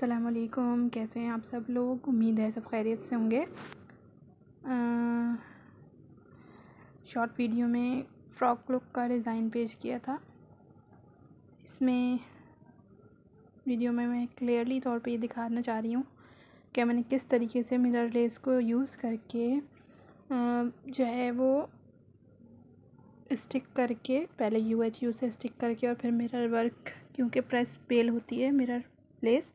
असलकुम कैसे हैं आप सब लोग उम्मीद है सब खैरियत से होंगे शॉर्ट वीडियो में फ़्रॉक लुक का डिज़ाइन पेश किया था इसमें वीडियो में मैं क्लियरली तौर पे ये दिखाना चाह रही हूँ कि मैंने किस तरीके से मिरर लेस को यूज़ करके जो है वो स्टिक करके पहले यू एच यू से स्टिक करके और फिर मिरर वर्क क्योंकि प्रेस बेल होती है मिरर लेस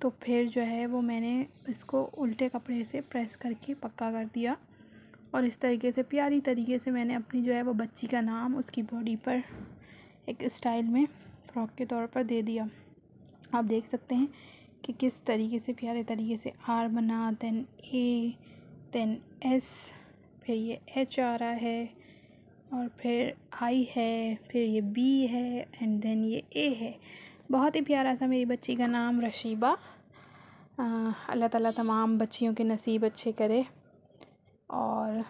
तो फिर जो है वो मैंने इसको उल्टे कपड़े से प्रेस करके पक्का कर दिया और इस तरीके से प्यारी तरीके से मैंने अपनी जो है वो बच्ची का नाम उसकी बॉडी पर एक स्टाइल में फ़्रॉक के तौर पर दे दिया आप देख सकते हैं कि किस तरीके से प्यारे तरीके से आर बना देन ए देन एस फिर ये एच आ रहा है और फिर आई है फिर ये बी है एंड देन ये ए है बहुत ही प्यारा सा मेरी बच्ची का नाम रशीबा अल्लाह ताला तमाम बच्चियों के नसीब अच्छे करे और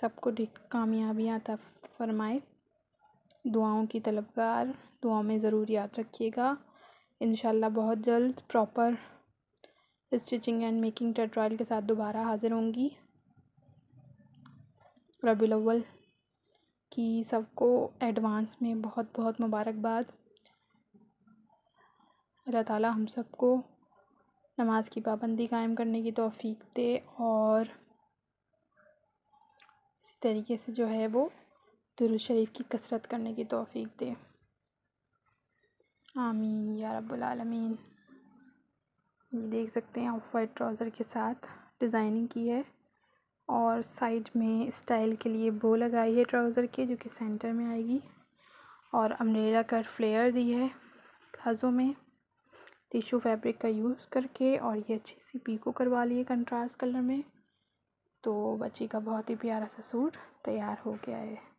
सबको कामयाबियाँ अता फरमाए दुआओं की तलबगार दुआओं में ज़रूर याद रखिएगा इन बहुत जल्द proper stitching and making tutorial के साथ दोबारा हाज़िर होंगी रबी कि सबको एडवांस में बहुत बहुत मुबारकबाद अल्लाह ताला हम सबको नमाज की पाबंदी कायम करने की तौफीक दे और इसी तरीके से जो है वो दुरुज शरीफ की कसरत करने की तौफीक दे आमीन या रब्बुल आलमीन ये देख सकते हैं ऑफ वाइट ट्राउज़र के साथ डिज़ाइनिंग की है और साइड में स्टाइल के लिए बो लगाई है ट्राउज़र के जो कि सेंटर में आएगी और अमरेला कट फ्लेयर दी है प्लाज़ो में टिशू फैब्रिक का यूज़ करके और ये अच्छी सी पीको करवा लिए कंट्रास्ट कलर में तो बच्ची का बहुत ही प्यारा सा सूट तैयार हो गया है